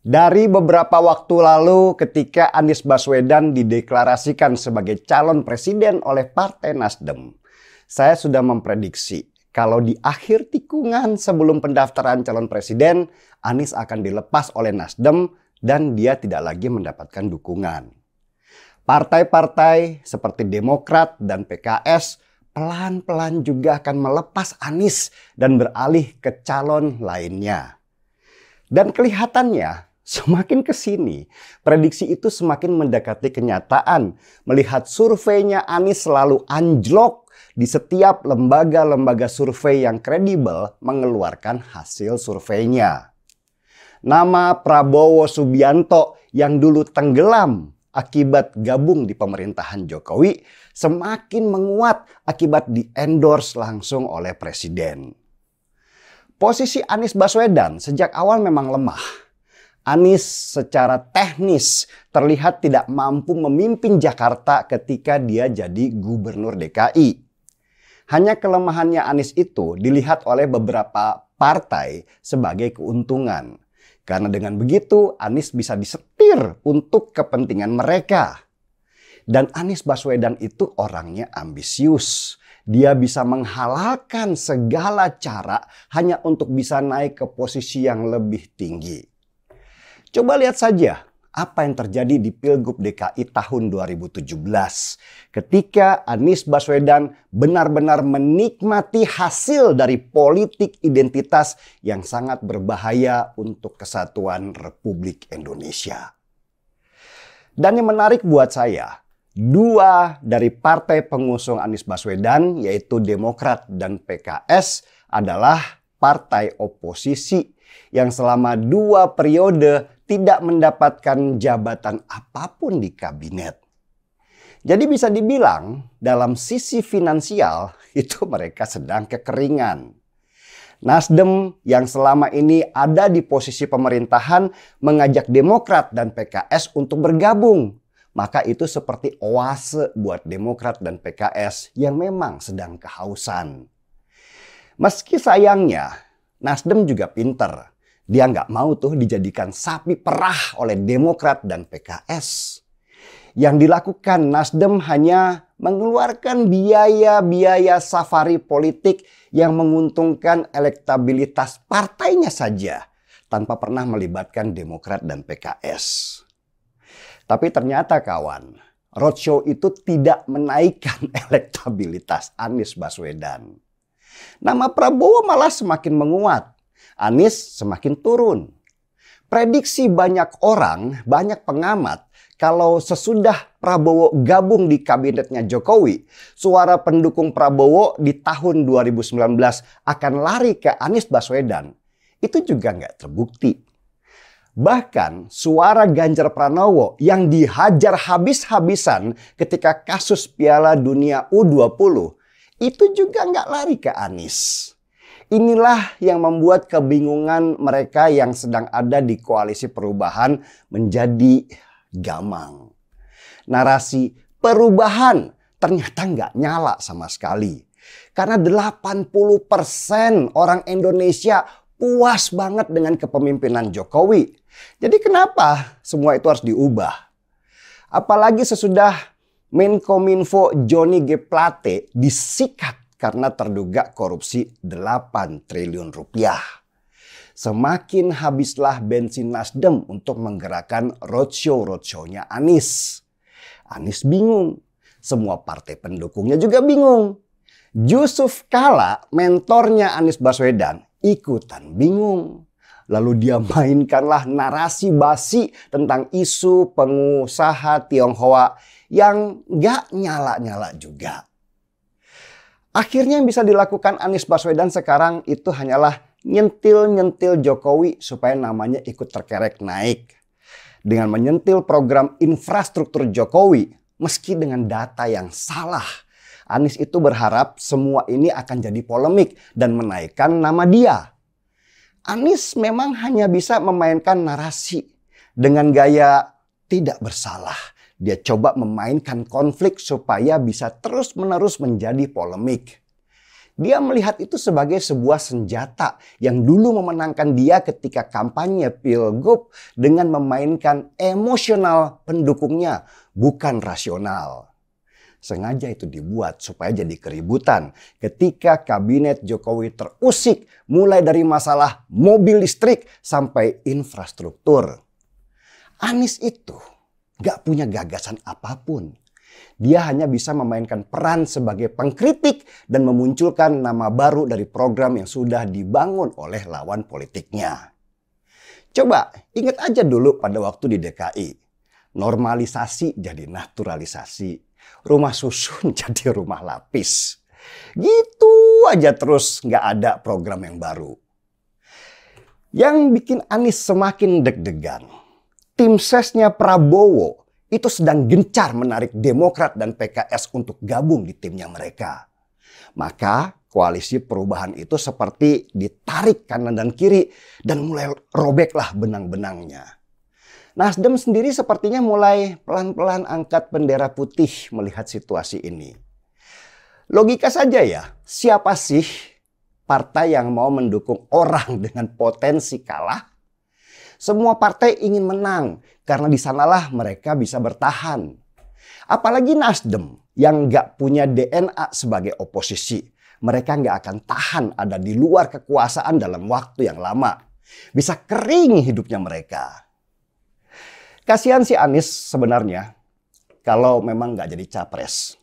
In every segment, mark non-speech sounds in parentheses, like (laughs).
Dari beberapa waktu lalu ketika Anies Baswedan dideklarasikan sebagai calon presiden oleh Partai Nasdem, saya sudah memprediksi kalau di akhir tikungan sebelum pendaftaran calon presiden, Anies akan dilepas oleh Nasdem dan dia tidak lagi mendapatkan dukungan. Partai-partai seperti Demokrat dan PKS pelan-pelan juga akan melepas Anies dan beralih ke calon lainnya. Dan kelihatannya Semakin ke sini, prediksi itu semakin mendekati kenyataan. Melihat surveinya Anies selalu anjlok di setiap lembaga-lembaga survei yang kredibel mengeluarkan hasil surveinya. Nama Prabowo Subianto yang dulu tenggelam akibat gabung di pemerintahan Jokowi semakin menguat akibat diendorse langsung oleh presiden. Posisi Anies Baswedan sejak awal memang lemah Anies secara teknis terlihat tidak mampu memimpin Jakarta ketika dia jadi gubernur DKI. Hanya kelemahannya Anies itu dilihat oleh beberapa partai sebagai keuntungan. Karena dengan begitu Anies bisa disetir untuk kepentingan mereka. Dan Anies Baswedan itu orangnya ambisius. Dia bisa menghalalkan segala cara hanya untuk bisa naik ke posisi yang lebih tinggi. Coba lihat saja apa yang terjadi di Pilgub DKI tahun 2017 ketika Anies Baswedan benar-benar menikmati hasil dari politik identitas yang sangat berbahaya untuk kesatuan Republik Indonesia. Dan yang menarik buat saya, dua dari partai pengusung Anies Baswedan yaitu Demokrat dan PKS adalah partai oposisi yang selama dua periode tidak mendapatkan jabatan apapun di kabinet. Jadi bisa dibilang dalam sisi finansial (laughs) itu mereka sedang kekeringan. Nasdem yang selama ini ada di posisi pemerintahan mengajak Demokrat dan PKS untuk bergabung. Maka itu seperti oase buat Demokrat dan PKS yang memang sedang kehausan. Meski sayangnya, Nasdem juga pinter dia nggak mau tuh dijadikan sapi perah oleh Demokrat dan PKS. Yang dilakukan Nasdem hanya mengeluarkan biaya-biaya safari politik yang menguntungkan elektabilitas partainya saja tanpa pernah melibatkan Demokrat dan PKS. Tapi ternyata kawan, roadshow itu tidak menaikkan (laughs) elektabilitas Anies Baswedan. Nama Prabowo malah semakin menguat. Anies semakin turun. Prediksi banyak orang, banyak pengamat, kalau sesudah Prabowo gabung di kabinetnya Jokowi, suara pendukung Prabowo di tahun 2019 akan lari ke Anies Baswedan. Itu juga nggak terbukti. Bahkan suara Ganjar Pranowo yang dihajar habis-habisan ketika kasus Piala Dunia U20 itu juga nggak lari ke Anies. Inilah yang membuat kebingungan mereka yang sedang ada di koalisi perubahan menjadi gamang. Narasi perubahan ternyata nggak nyala sama sekali. Karena 80% orang Indonesia puas banget dengan kepemimpinan Jokowi. Jadi kenapa semua itu harus diubah? Apalagi sesudah Menkominfo Joni G. Plate disikat karena terduga korupsi 8 triliun rupiah. Semakin habislah bensin Nasdem untuk menggerakkan roadshow-roadshownya Anis. Anis bingung, semua partai pendukungnya juga bingung. Yusuf Kala, mentornya Anis Baswedan, ikutan bingung. Lalu dia (laughs) mainkanlah narasi basi tentang isu pengusaha Tionghoa yang gak nyala-nyala juga. Akhirnya yang bisa dilakukan Anies Baswedan sekarang itu hanyalah nyentil-nyentil Jokowi supaya namanya ikut terkerek naik. Dengan menyentil program infrastruktur Jokowi, meski dengan data yang salah. Anies itu berharap semua ini akan jadi polemik dan menaikkan nama dia. Anies memang hanya bisa memainkan narasi dengan gaya tidak bersalah dia coba memainkan konflik supaya bisa terus-menerus menjadi polemik. Dia melihat itu sebagai sebuah senjata yang dulu memenangkan dia ketika kampanye Pilgub dengan memainkan emosional pendukungnya, bukan rasional sengaja itu dibuat supaya jadi keributan ketika kabinet Jokowi terusik mulai dari masalah mobil listrik sampai infrastruktur. Anies itu Gak punya gagasan apapun. Dia hanya bisa memainkan peran sebagai pengkritik dan memunculkan nama baru dari program yang sudah dibangun oleh lawan politiknya. Coba ingat aja dulu pada waktu di DKI. Normalisasi jadi naturalisasi. Rumah susun (laughs) jadi rumah lapis. Gitu aja terus nggak ada program yang baru. Yang bikin Anies semakin deg-degan tim sesnya Prabowo itu sedang gencar menarik Demokrat dan PKS untuk gabung di timnya mereka. Maka koalisi perubahan itu seperti ditarik kanan dan kiri dan mulai robeklah benang-benangnya. Nasdem sendiri sepertinya mulai pelan-pelan angkat bendera putih melihat situasi ini. Logika saja ya, siapa sih partai yang mau mendukung orang dengan potensi kalah semua partai ingin menang karena di sanalah mereka bisa bertahan. Apalagi Nasdem yang nggak punya DNA sebagai oposisi. Mereka nggak akan tahan ada di luar kekuasaan dalam waktu yang lama. Bisa kering hidupnya mereka. Kasihan si Anies sebenarnya kalau memang nggak jadi capres.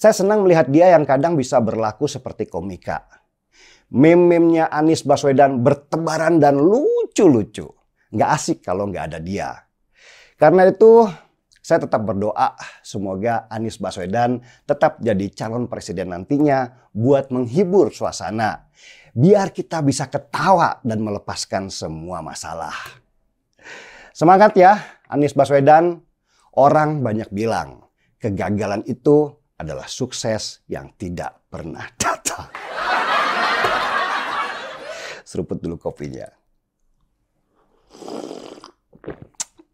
Saya senang melihat dia yang kadang bisa berlaku seperti komika. meme memnya Anies Baswedan bertebaran dan lucu-lucu. Nggak asik kalau nggak ada dia. Karena itu saya tetap berdoa semoga Anies Baswedan tetap jadi calon presiden nantinya buat menghibur suasana. Biar kita bisa ketawa dan melepaskan semua masalah. Semangat ya Anies Baswedan. Orang banyak bilang kegagalan itu adalah sukses yang tidak pernah (laughs) datang. Seruput dulu kopinya.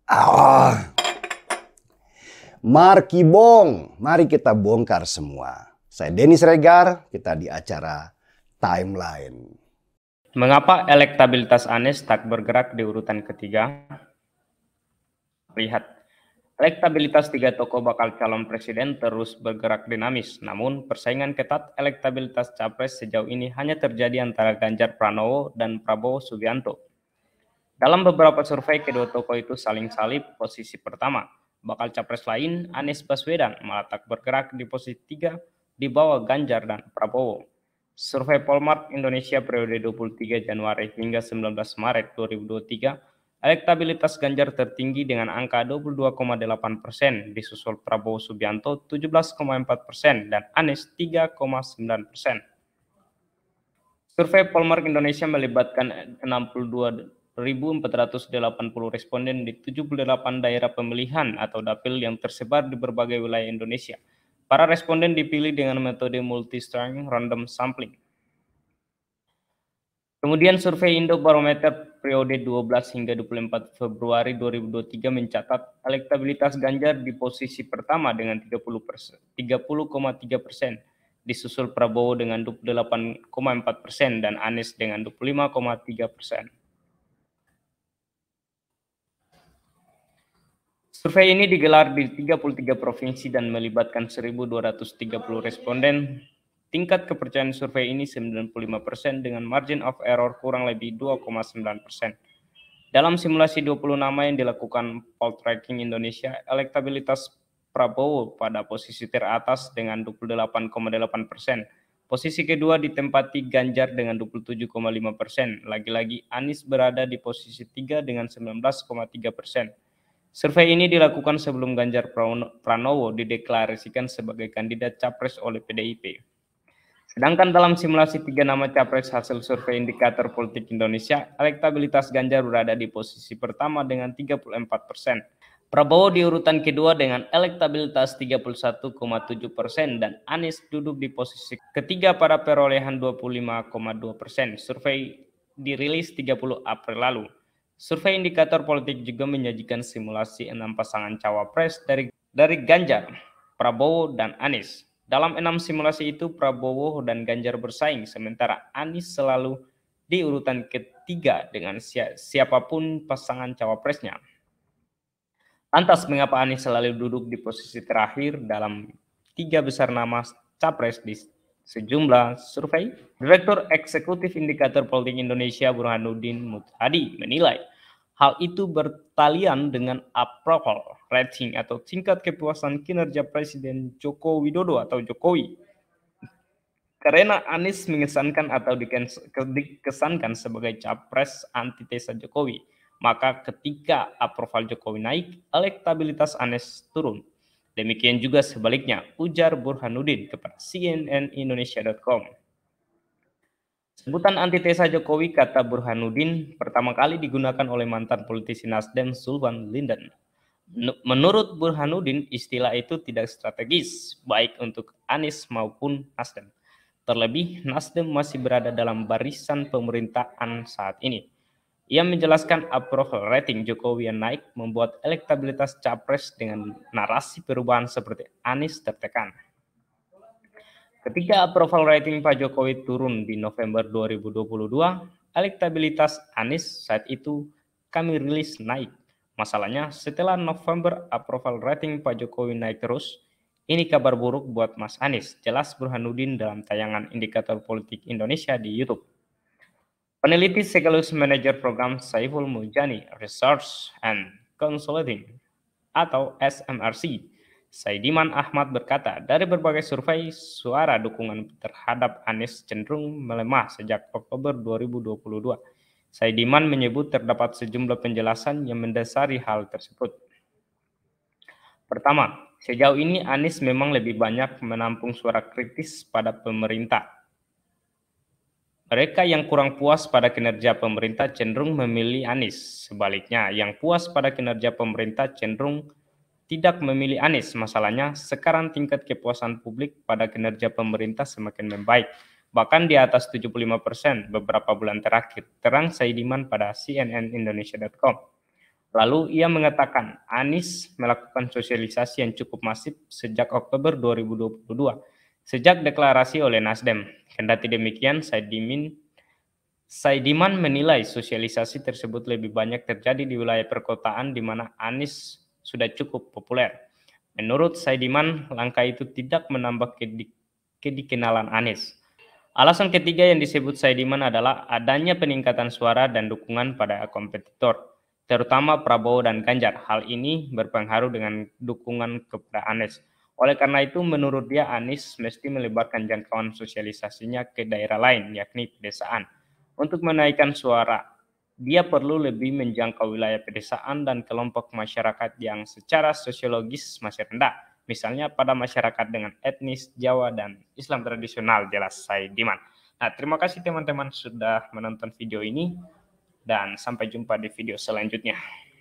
Ah, Marki Bong. mari kita bongkar semua. Saya Denis Regar, kita di acara Timeline. Mengapa elektabilitas Anies tak bergerak di urutan ketiga? Lihat, elektabilitas tiga tokoh bakal calon presiden terus bergerak dinamis. Namun, persaingan ketat elektabilitas capres sejauh ini hanya terjadi antara Ganjar Pranowo dan Prabowo Subianto. Dalam beberapa survei, kedua tokoh itu saling salib posisi pertama. Bakal capres lain, Anies Baswedan, malah tak bergerak di posisi tiga di bawah Ganjar dan Prabowo. Survei Polmark Indonesia periode 23 Januari hingga 19 Maret 2023, elektabilitas Ganjar tertinggi dengan angka 22,8 persen, disusul Prabowo Subianto 17,4 persen dan Anies 3,9 persen. Survei Polmark Indonesia melibatkan 62 1.480 responden di 78 daerah pemilihan atau dapil yang tersebar di berbagai wilayah Indonesia. Para responden dipilih dengan metode multi string random sampling. Kemudian survei Indobarometer periode 12 hingga 24 Februari 2023 mencatat elektabilitas Ganjar di posisi pertama dengan 30,3 persen, disusul Prabowo dengan 28,4 persen dan Anies dengan 25,3 persen. Survei ini digelar di 33 provinsi dan melibatkan 1.230 responden. Tingkat kepercayaan survei ini 95% dengan margin of error kurang lebih 2,9%. Dalam simulasi 20 nama yang dilakukan poll tracking Indonesia, elektabilitas Prabowo pada posisi teratas dengan 28,8 persen. Posisi kedua ditempati Ganjar dengan 27,5 persen. Lagi-lagi Anies berada di posisi tiga dengan 19,3 persen. Survei ini dilakukan sebelum Ganjar Pranowo dideklarasikan sebagai kandidat capres oleh PDIP. Sedangkan dalam simulasi tiga nama capres hasil survei indikator politik Indonesia, elektabilitas Ganjar berada di posisi pertama dengan 34 persen. Prabowo di urutan kedua dengan elektabilitas 31,7 persen dan Anies duduk di posisi ketiga pada perolehan 25,2 persen. Survei dirilis 30 April lalu. Survei indikator politik juga menyajikan simulasi enam pasangan cawapres dari dari Ganjar, Prabowo, dan Anies. Dalam enam simulasi itu, Prabowo dan Ganjar bersaing, sementara Anies selalu di urutan ketiga dengan siapapun pasangan cawapresnya. Antas mengapa Anies selalu duduk di posisi terakhir dalam tiga besar nama capres di sejumlah survei? Direktur Eksekutif Indikator Politik Indonesia Burhanuddin Mutadi menilai Hal itu bertalian dengan approval rating atau tingkat kepuasan kinerja Presiden Joko Widodo atau Jokowi. Karena Anies mengesankan atau dikesankan sebagai capres antitesa Jokowi, maka ketika approval Jokowi naik, elektabilitas Anies turun. Demikian juga sebaliknya, ujar Burhanuddin kepada CNN Indonesia.com. Sebutan antitesa Jokowi kata Burhanuddin pertama kali digunakan oleh mantan politisi Nasdem Sulwan Linden. Menurut Burhanuddin, istilah itu tidak strategis, baik untuk Anies maupun Nasdem. Terlebih, Nasdem masih berada dalam barisan pemerintahan saat ini. Ia menjelaskan approval rating Jokowi yang naik membuat elektabilitas capres dengan narasi perubahan seperti Anies tertekan. Ketika approval rating Pak Jokowi turun di November 2022, elektabilitas Anies saat itu kami rilis naik. Masalahnya setelah November approval rating Pak Jokowi naik terus, ini kabar buruk buat Mas Anies, jelas Burhanuddin dalam tayangan Indikator Politik Indonesia di YouTube. Peneliti sekaligus manajer program Saiful Mujani Research and Consulting atau SMRC Saidiman Ahmad berkata, dari berbagai survei, suara dukungan terhadap Anies cenderung melemah sejak Oktober 2022. Saidiman menyebut terdapat sejumlah penjelasan yang mendasari hal tersebut. Pertama, sejauh ini Anies memang lebih banyak menampung suara kritis pada pemerintah. Mereka yang kurang puas pada kinerja pemerintah cenderung memilih Anies. Sebaliknya, yang puas pada kinerja pemerintah cenderung tidak memilih Anies. Masalahnya, sekarang tingkat kepuasan publik pada kinerja pemerintah semakin membaik, bahkan di atas 75 persen beberapa bulan terakhir, terang Saidiman pada cnnindonesia.com. Lalu ia mengatakan Anies melakukan sosialisasi yang cukup masif sejak Oktober 2022, sejak deklarasi oleh Nasdem. Kendati demikian, Saidimin Saidiman menilai sosialisasi tersebut lebih banyak terjadi di wilayah perkotaan di mana Anies sudah cukup populer. Menurut Saidiman, langkah itu tidak menambah kedikenalan Anies. Alasan ketiga yang disebut Saidiman adalah adanya peningkatan suara dan dukungan pada kompetitor, terutama Prabowo dan Ganjar. Hal ini berpengaruh dengan dukungan kepada Anies. Oleh karena itu, menurut dia Anies mesti melibatkan jangkauan sosialisasinya ke daerah lain, yakni pedesaan, untuk menaikkan suara dia perlu lebih menjangkau wilayah pedesaan dan kelompok masyarakat yang secara sosiologis masih rendah. Misalnya pada masyarakat dengan etnis Jawa dan Islam tradisional jelas saya diman. Nah, terima kasih teman-teman sudah menonton video ini dan sampai jumpa di video selanjutnya.